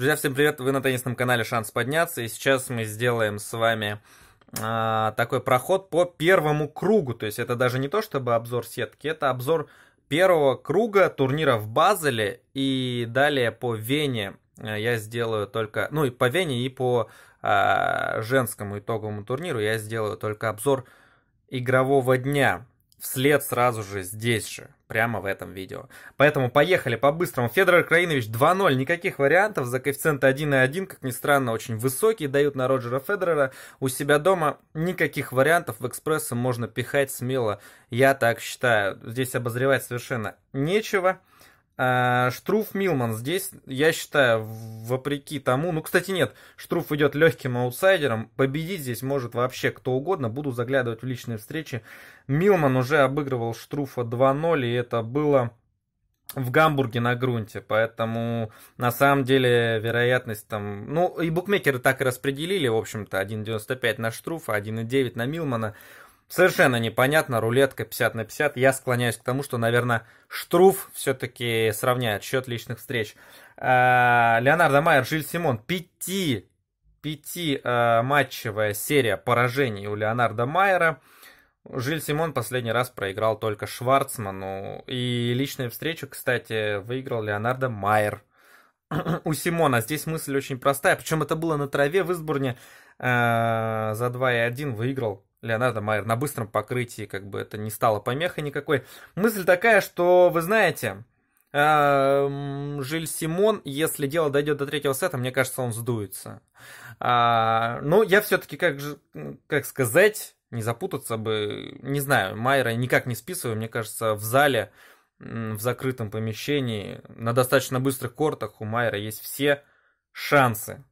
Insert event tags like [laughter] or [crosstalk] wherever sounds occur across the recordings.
Друзья, всем привет! Вы на теннисном канале «Шанс подняться» и сейчас мы сделаем с вами э, такой проход по первому кругу. То есть это даже не то, чтобы обзор сетки, это обзор первого круга турнира в Базеле и далее по Вене э, я сделаю только... Ну и по Вене и по э, женскому итоговому турниру я сделаю только обзор игрового дня вслед сразу же здесь же, прямо в этом видео. Поэтому поехали по-быстрому. Федор Краинович 2-0, никаких вариантов, за коэффициенты 1 1, как ни странно, очень высокие дают на Роджера Федерера У себя дома никаких вариантов, в экспрессы можно пихать смело, я так считаю. Здесь обозревать совершенно нечего. Э, Штруф Милман здесь, я считаю, вопреки тому, ну, кстати, нет, Штруф идет легким аутсайдером, победить здесь может вообще кто угодно, буду заглядывать в личные встречи. Милман уже обыгрывал Штруфа 2-0, и это было в Гамбурге на грунте, поэтому на самом деле вероятность там... Ну, и букмекеры так и распределили, в общем-то, 1.95 на Штруфа, 1.9 на Милмана. Совершенно непонятно, рулетка 50 на 50. Я склоняюсь к тому, что, наверное, Штруф все-таки сравняет счет личных встреч. А, Леонардо Майер, Жиль Симон, пяти, пяти а, матчевая серия поражений у Леонардо Майера. Жиль Симон последний раз проиграл только Шварцману. И личную встречу, кстати, выиграл Леонардо Майер. [clears throat] у Симона здесь мысль очень простая. Причем это было на траве в Избурне. Э, за 2,1 выиграл Леонардо Майер на быстром покрытии, как бы это не стало помехой никакой. Мысль такая, что, вы знаете, а, Жиль Симон, если дело дойдет до третьего сета, мне кажется, он сдуется. А, но я все-таки, как, как сказать, не запутаться бы, не знаю, Майера никак не списываю, мне кажется, в зале, в закрытом помещении, на достаточно быстрых кортах у Майера есть все шансы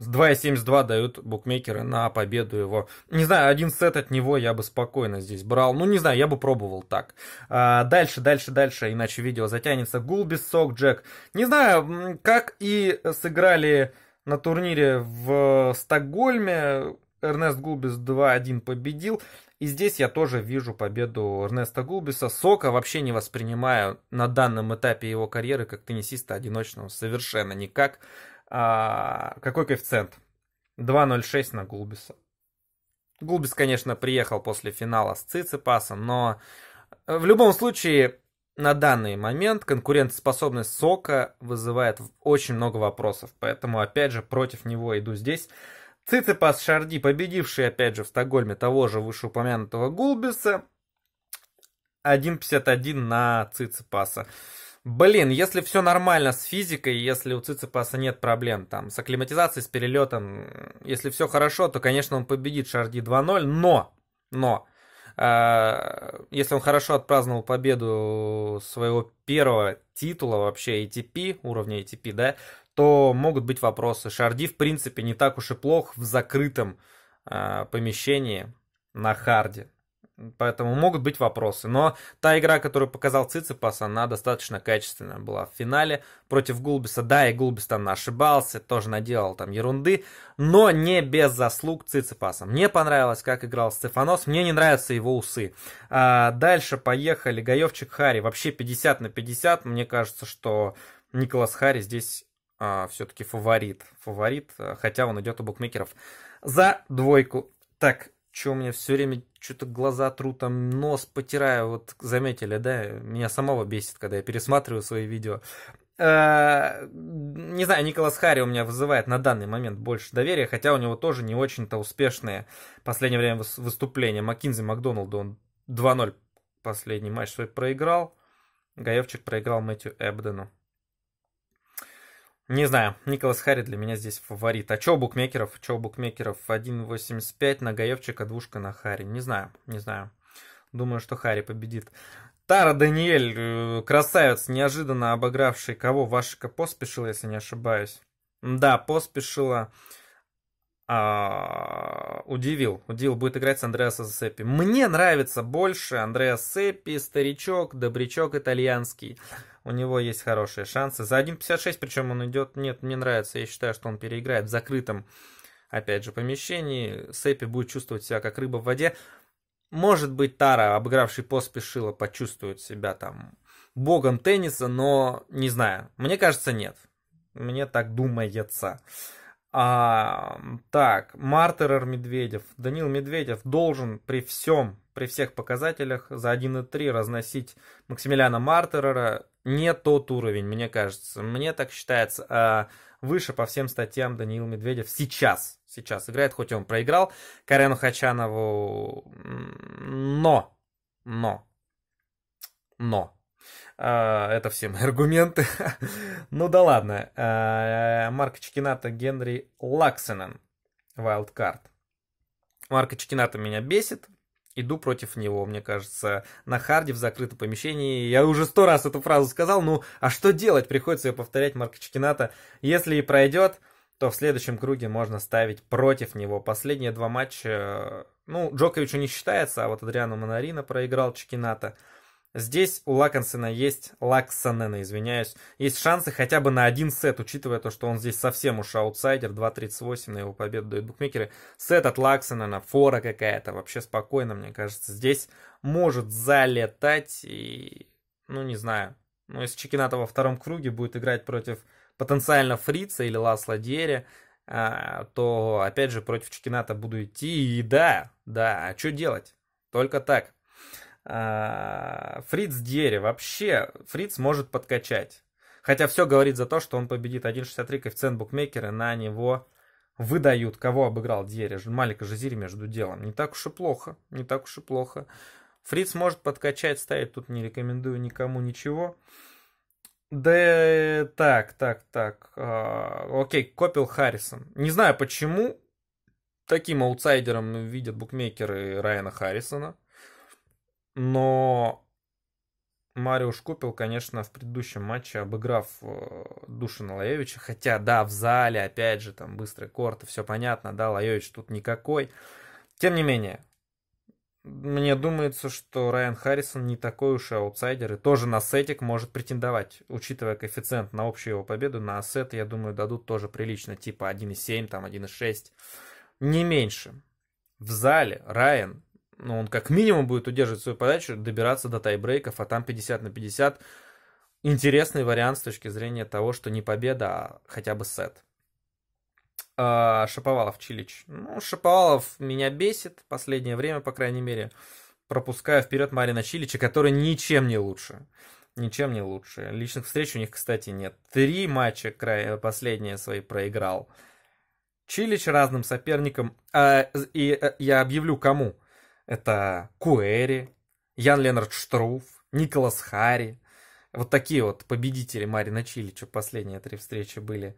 2,72 дают букмекеры на победу его. Не знаю, один сет от него я бы спокойно здесь брал. Ну, не знаю, я бы пробовал так. А, дальше, дальше, дальше, иначе видео затянется. Гулбис, Сок, Джек. Не знаю, как и сыграли на турнире в Стокгольме. Эрнест Гулбис 2-1 победил. И здесь я тоже вижу победу Эрнеста Гулбиса. Сока вообще не воспринимаю на данном этапе его карьеры как теннисиста одиночного совершенно никак. А, какой коэффициент? 2.06 на Гулбиса. Гулбис, конечно, приехал после финала с Циципасом, но э, в любом случае на данный момент конкурентоспособность Сока вызывает очень много вопросов, поэтому опять же против него иду здесь. Циципас Шарди, победивший опять же в Стокгольме того же вышеупомянутого Гулбиса, 1.51 на Циципаса. Блин, если все нормально с физикой, если у Циципаса нет проблем там с акклиматизацией, с перелетом, если все хорошо, то, конечно, он победит Шарди 2-0, но, но, э, если он хорошо отпраздновал победу своего первого титула вообще ATP, уровня ATP, да, то могут быть вопросы. Шарди, в принципе, не так уж и плох в закрытом э, помещении на харде. Поэтому могут быть вопросы. Но та игра, которую показал Циципас, она достаточно качественная была в финале против Гулбиса. Да, и Гулбис там ошибался, тоже наделал там ерунды, но не без заслуг Циципаса. Мне понравилось, как играл Стефанос, мне не нравятся его усы. А дальше поехали. Гаевчик Хари вообще 50 на 50. Мне кажется, что Николас Хари здесь а, все-таки фаворит. Фаворит, э, хотя он идет у букмекеров за двойку. Так, что у меня все время что-то глаза тру, там нос потираю, вот заметили, да? Меня самого бесит, когда я пересматриваю свои видео. Э, не знаю, Николас Харри у меня вызывает на данный момент больше доверия, хотя у него тоже не очень-то успешные в последнее время выступления. Маккинзи Макдоналду он 2-0 последний матч свой проиграл. Гаевчик проиграл Мэтью Эбдену. Не знаю, Николас Харри для меня здесь фаворит. А чё у букмекеров? Чё у букмекеров? 1.85 на Гаевчика, двушка на Харри. Не знаю, не знаю. Думаю, что Харри победит. Тара Даниэль, э, красавец, неожиданно обогравший кого? Вашика поспешила, если не ошибаюсь. Да, поспешила. А, удивил. Удивил будет играть с Андреасом Сеппи. Мне нравится больше Андреас Сеппи, старичок, добрячок итальянский. У него есть хорошие шансы. За 1.56, причем он идет... Нет, мне нравится. Я считаю, что он переиграет в закрытом, опять же, помещении. Сэппи будет чувствовать себя как рыба в воде. Может быть, Тара, обыгравший поспешила, почувствует себя там богом тенниса, но не знаю. Мне кажется, нет. Мне так думается. А, так, Мартерер Медведев. Данил Медведев должен при всем, при всех показателях за 1.3 разносить Максимилиана Мартерера не тот уровень, мне кажется. Мне так считается. А выше по всем статьям Даниил Медведев сейчас. Сейчас играет, хоть он проиграл Карену Хачанову. Но. Но. Но. А, это все мои аргументы. [laughs] ну да ладно. А, Марк Чкината, Генри Лаксенен. Wildcard. Марка Чкината меня бесит иду против него, мне кажется. На харде в закрытом помещении. Я уже сто раз эту фразу сказал, ну а что делать? Приходится ее повторять Марка Чекината. Если и пройдет, то в следующем круге можно ставить против него. Последние два матча, э, ну, Джоковичу не считается, а вот Адриану Монарина проиграл Чекината. Здесь у Лакансена есть, Лаксанена, извиняюсь, есть шансы хотя бы на один сет, учитывая то, что он здесь совсем уж аутсайдер, 2.38 на его победу дают букмекеры. Сет от Лаксанена фора какая-то, вообще спокойно, мне кажется. Здесь может залетать и, ну не знаю, ну если Чекината во втором круге будет играть против потенциально Фрица или Ласла Дьери, а, то, опять же, против Чекината буду идти, и да, да, а что делать? Только так. А, Фриц Дере вообще Фриц может подкачать. Хотя все говорит за то, что он победит 1.63 коэффициент букмекера на него выдают. Кого обыграл Дере? Малика Жизири между делом. Не так уж и плохо. Не так уж и плохо. Фриц может подкачать, ставить тут не рекомендую никому ничего. Да, так, так, так. Э, окей, Копил Харрисон. Не знаю, почему таким аутсайдером видят букмекеры Райана Харрисона. Но Мариуш Купил, конечно, в предыдущем матче, обыграв э, Душина Лаевича, хотя, да, в зале, опять же, там быстрый корт, все понятно, да, Лаевич тут никакой. Тем не менее, мне думается, что Райан Харрисон не такой уж и аутсайдер, и тоже на сетик может претендовать, учитывая коэффициент на общую его победу, на сет, я думаю, дадут тоже прилично, типа 1,7, там 1,6, не меньше. В зале Райан ну, он как минимум будет удерживать свою подачу, добираться до тайбрейков, а там 50 на 50. Интересный вариант с точки зрения того, что не победа, а хотя бы сет. А, Шаповалов, Чилич. Ну, Шаповалов меня бесит последнее время, по крайней мере, пропуская вперед Марина Чилича, который ничем не лучше. Ничем не лучше. Личных встреч у них, кстати, нет. Три матча край... последние свои проиграл. Чилич разным соперникам. А, и а, я объявлю, кому. Это Куэри, Ян Ленард Штруф, Николас Харри. Вот такие вот победители Марина Чилича последние три встречи были.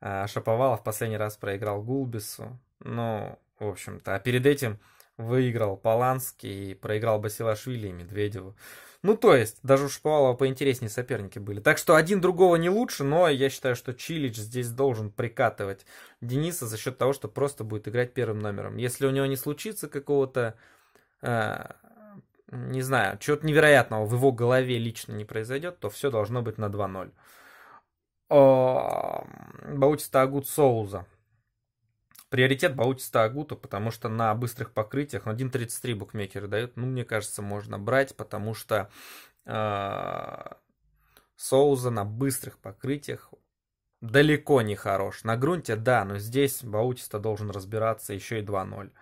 А, Шаповалов последний раз проиграл Гулбису. Ну, в общем-то. А перед этим выиграл Поланский и проиграл Басилашвили и Медведеву. Ну, то есть, даже у Шаповалова поинтереснее соперники были. Так что один другого не лучше, но я считаю, что Чилич здесь должен прикатывать Дениса за счет того, что просто будет играть первым номером. Если у него не случится какого-то Э, не знаю, чего-то невероятного в его голове лично не произойдет, то все должно быть на 2-0. Баутиста Агут Соуза. Приоритет Баутиста Агута, потому что на быстрых покрытиях, ну, 1.33 букмекеры дают, ну, мне кажется, можно брать, потому что э, Соуза на быстрых покрытиях далеко не хорош. На грунте, да, но здесь Баутиста должен разбираться еще и 2-0.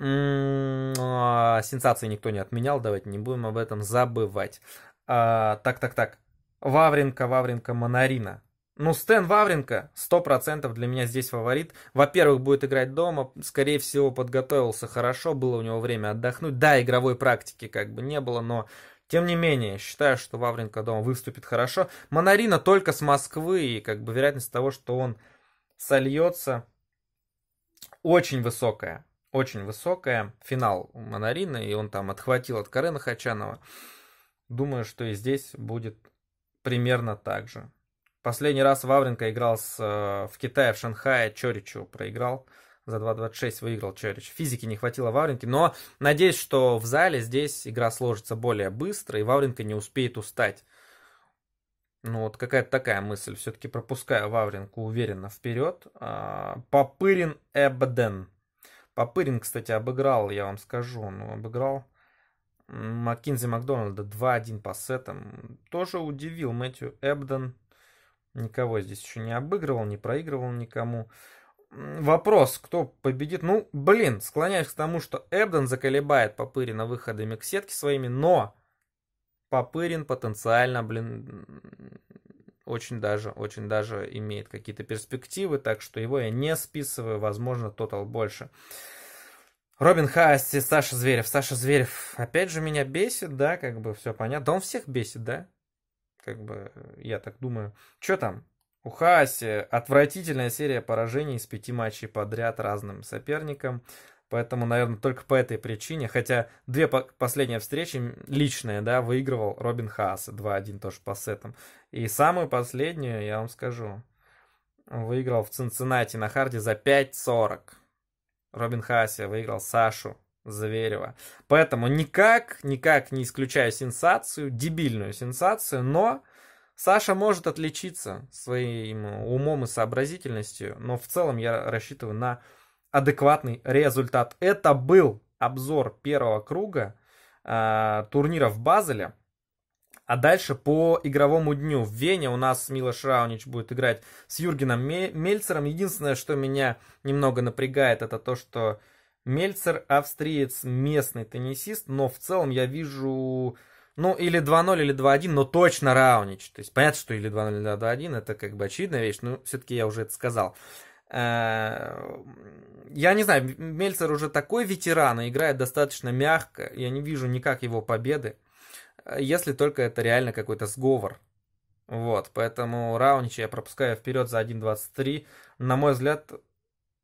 А, сенсации никто не отменял, давайте не будем об этом забывать. А, так, так, так. Вавренко, Вавренко, Монарина. Ну, Стэн Вавренко 100% для меня здесь фаворит. Во-первых, будет играть дома, скорее всего, подготовился хорошо, было у него время отдохнуть. Да, игровой практики как бы не было, но тем не менее, считаю, что Вавренко дома выступит хорошо. Монарина только с Москвы, и как бы вероятность того, что он сольется, очень высокая очень высокая. Финал Монарина, и он там отхватил от Карена Хачанова. Думаю, что и здесь будет примерно так же. Последний раз Вавренко играл с, э, в Китае, в Шанхае, Чоричу проиграл. За 2.26 выиграл Чорич. Физики не хватило Вавренки, но надеюсь, что в зале здесь игра сложится более быстро, и Вавренко не успеет устать. Ну вот какая-то такая мысль. Все-таки пропускаю Вавренку уверенно вперед. А, Попырин Эбден. Попырин, кстати, обыграл, я вам скажу, ну обыграл Маккинзи Макдональда 2-1 по сетам. Тоже удивил Мэтью Эбден. Никого здесь еще не обыгрывал, не проигрывал никому. Вопрос, кто победит? Ну, блин, склоняюсь к тому, что Эбден заколебает Попырина выходами к сетке своими, но Попырин потенциально, блин, очень даже, очень даже имеет какие-то перспективы, так что его я не списываю, возможно, тотал больше. Робин Хасти, Саша Зверев. Саша Зверев, опять же, меня бесит, да, как бы все понятно. Да он всех бесит, да? Как бы, я так думаю. Что там? У Хааси отвратительная серия поражений из пяти матчей подряд разным соперникам. Поэтому, наверное, только по этой причине, хотя две по последние встречи личные, да, выигрывал Робин Хаас 2-1 тоже по сетам. И самую последнюю, я вам скажу, выиграл в Цинциннати на харде за 5-40. Робин Хаасе выиграл Сашу Зверева. Поэтому никак, никак не исключая сенсацию, дебильную сенсацию, но Саша может отличиться своим умом и сообразительностью, но в целом я рассчитываю на адекватный результат. Это был обзор первого круга э, турнира в Базеле. А дальше по игровому дню. В Вене у нас Милош Раунич будет играть с Юргеном Мельцером. Единственное, что меня немного напрягает, это то, что Мельцер австриец, местный теннисист, но в целом я вижу, ну, или 2-0, или 2-1, но точно Раунич. То есть понятно, что или 2-0, или 2-1, это как бы очевидная вещь, но все-таки я уже это сказал. Э, я не знаю, Мельцер уже такой ветеран и играет достаточно мягко. Я не вижу никак его победы. Э, если только это реально какой-то сговор. Вот, поэтому Раунича я пропускаю вперед за 1.23. На мой взгляд,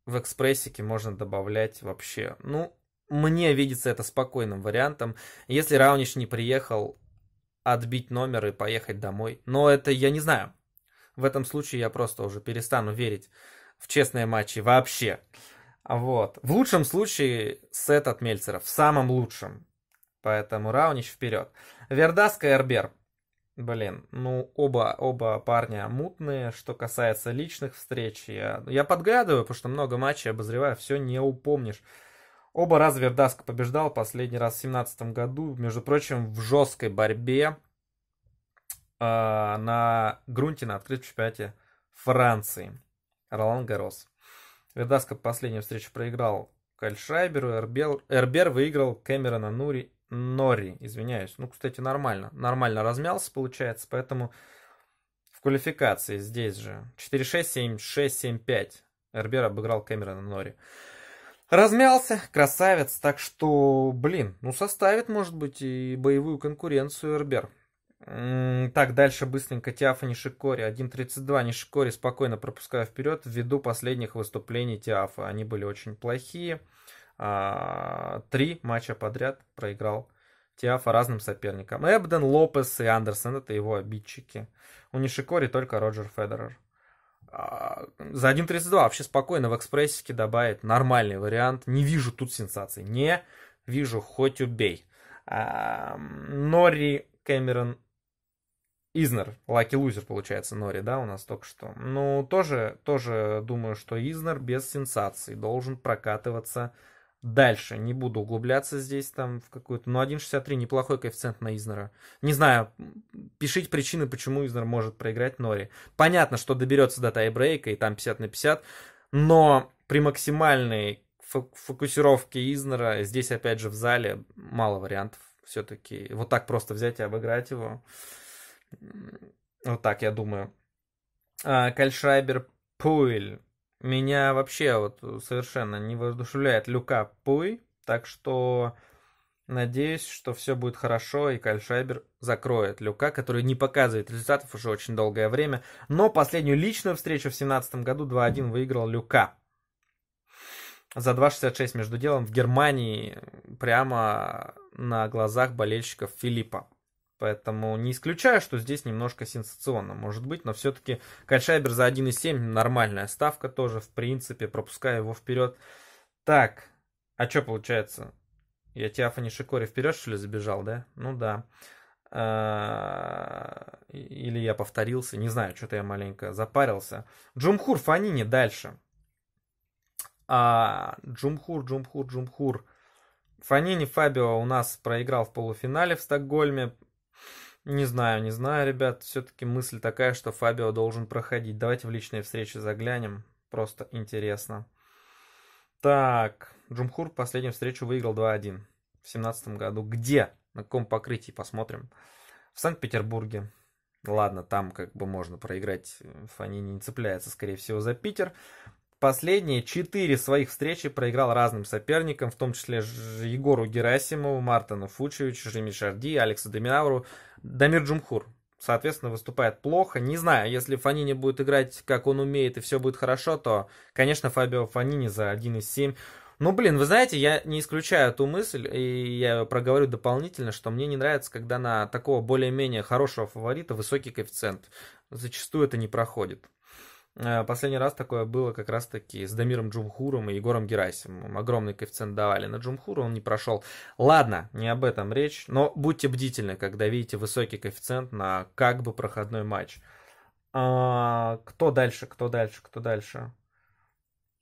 в экспрессике можно добавлять вообще. Ну, мне видится это спокойным вариантом. Если Раунич не приехал, отбить номер и поехать домой. Но это я не знаю. В этом случае я просто уже перестану верить в честные матчи вообще. Вот. В лучшем случае сет от Мельцера, в самом лучшем. Поэтому Раунич вперед. Вердаска и Арбер, Блин, ну оба, оба парня мутные, что касается личных встреч. Я, я подглядываю, потому что много матчей обозреваю, все не упомнишь. Оба раза Вердаска побеждал, последний раз в 2017 году, между прочим, в жесткой борьбе э, на грунте на открытом чемпионате Франции. Ролан Гарос. Вердаско последнюю встречу проиграл Кальшайберу, Эрбер, Эрбер выиграл Кэмерона Нури, Нори, извиняюсь. Ну, кстати, нормально. Нормально размялся, получается, поэтому в квалификации здесь же 4-6, 7-6, 7-5. Эрбер обыграл Кэмерона Нори. Размялся, красавец, так что, блин, ну составит, может быть, и боевую конкуренцию Эрбер. Так, дальше быстренько. Тиафа Нишикори. 1.32 Нишикори спокойно пропускаю вперед ввиду последних выступлений Тиафа. Они были очень плохие. А, три матча подряд проиграл Тиафа разным соперникам. Эбден, Лопес и Андерсон – это его обидчики. У Нишикори только Роджер Федерер. А, за 1.32 вообще спокойно в экспрессике добавить нормальный вариант. Не вижу тут сенсации. Не вижу, хоть убей. А, Нори Кэмерон Изнер, лаки лузер получается Нори, да, у нас только что. Ну, тоже, тоже думаю, что Изнер без сенсаций должен прокатываться дальше. Не буду углубляться здесь там в какую-то... Но 1.63 неплохой коэффициент на Изнера. Не знаю, пишите причины, почему Изнер может проиграть Нори. Понятно, что доберется до тайбрейка и там 50 на 50, но при максимальной фокусировке Изнера здесь опять же в зале мало вариантов все-таки. Вот так просто взять и обыграть его. Вот так я думаю. А, Кальшрайбер Пуэль. Меня вообще вот совершенно не воодушевляет Люка Пуй. Так что надеюсь, что все будет хорошо и Кальшайбер закроет Люка, который не показывает результатов уже очень долгое время. Но последнюю личную встречу в 2017 году 2-1 выиграл Люка. За 2.66 между делом в Германии прямо на глазах болельщиков Филиппа. Поэтому не исключаю, что здесь немножко сенсационно может быть, но все-таки Кальшайбер за 1,7 нормальная ставка тоже, в принципе, пропускаю его вперед. Так, а что получается? Я Тиафани Шикори вперед, что ли, забежал, да? Ну да. А, или я повторился, не знаю, что-то я маленько запарился. Джумхур Фанини дальше. А, Джумхур, Джумхур, Джумхур. Фанини Фабио у нас проиграл в полуфинале в Стокгольме. Не знаю, не знаю, ребят. Все-таки мысль такая, что Фабио должен проходить. Давайте в личные встречи заглянем. Просто интересно. Так, Джумхур последнюю встречу выиграл 2-1 в семнадцатом году. Где? На каком покрытии? Посмотрим. В Санкт-Петербурге. Ладно, там как бы можно проиграть. Фанини не цепляется, скорее всего, за Питер. Последние четыре своих встречи проиграл разным соперникам, в том числе Егору Герасимову, Мартину Фучевичу, Жеми Шарди, Алексу Доминавру, Дамир Джумхур. Соответственно, выступает плохо. Не знаю, если Фанини будет играть, как он умеет, и все будет хорошо, то, конечно, Фабио Фанини за 1,7. Ну, блин, вы знаете, я не исключаю эту мысль, и я проговорю дополнительно, что мне не нравится, когда на такого более-менее хорошего фаворита высокий коэффициент. Зачастую это не проходит. Э, последний раз такое было как раз-таки с Дамиром Джумхуром и Егором Герасимовым. Огромный коэффициент давали на Джумхуру, он не прошел. Ладно, не об этом речь, но будьте бдительны, когда видите высокий коэффициент на как бы проходной матч. А, кто дальше, кто дальше, кто дальше?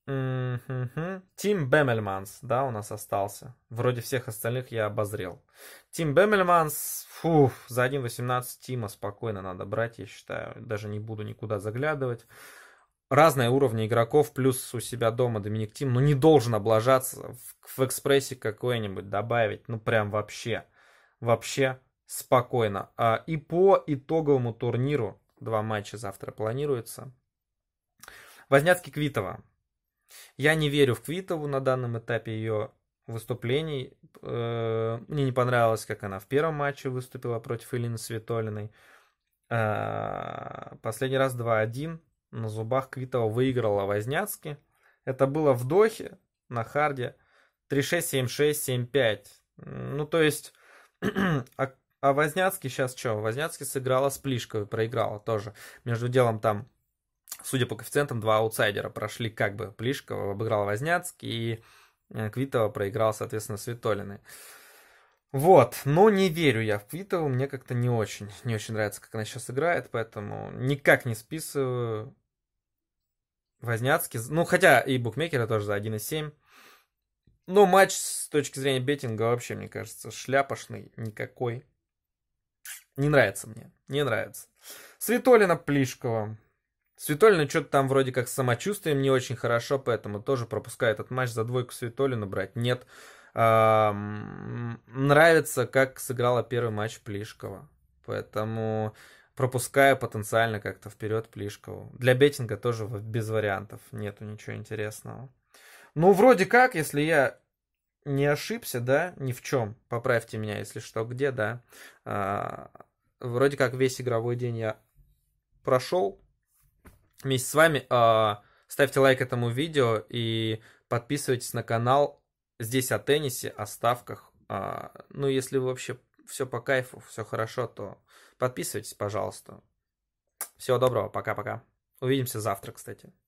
Mm-hmm. Тим Бемельманс, да, у нас остался. Вроде всех остальных я обозрел. Тим Бемельманс, фу, за 1.18 Тима спокойно надо брать, я считаю. Даже не буду никуда заглядывать разные уровни игроков, плюс у себя дома Доминик Тим, ну не должен облажаться в, в экспрессе какой-нибудь добавить, ну прям вообще, вообще спокойно. А, и по итоговому турниру, два матча завтра планируется. Возняцкий Квитова. Я не верю в Квитову на данном этапе ее выступлений. Э, мне не понравилось, как она в первом матче выступила против Элины Светолиной. Э, последний раз 2-1. На зубах Квитова выиграла Возняцки. Это было в Дохе, на харде. 3-6-7-6-7-5. Ну, то есть... [clears throat] а, а Возняцкий сейчас что? Возняцкий сыграла с Плишковой, проиграла тоже. Между делом там, судя по коэффициентам, два аутсайдера прошли как бы. Плишкова обыграл Возняцкий и э, Квитова проиграл, соответственно, Светолиной. Вот, но не верю я в Квитову, мне как-то не очень, не очень нравится, как она сейчас играет, поэтому никак не списываю Возняцкий, ну хотя и букмекеры тоже за 1,7. но ну, матч с точки зрения беттинга вообще, мне кажется, шляпошный никакой. Не нравится мне, не нравится. Светолина Плишкова. Светолина что-то там вроде как с самочувствием не очень хорошо, поэтому тоже пропускает этот матч. За двойку Светолину брать нет. Эм, нравится, как сыграла первый матч Плишкова. Поэтому пропуская потенциально как-то вперед Плишкову. Для беттинга тоже без вариантов, нету ничего интересного. Ну, вроде как, если я не ошибся, да, ни в чем, поправьте меня, если что, где, да, а, вроде как весь игровой день я прошел вместе с вами. А, ставьте лайк этому видео и подписывайтесь на канал. Здесь о теннисе, о ставках. А, ну, если вы вообще все по кайфу, все хорошо, то Подписывайтесь, пожалуйста. Всего доброго, пока-пока. Увидимся завтра, кстати.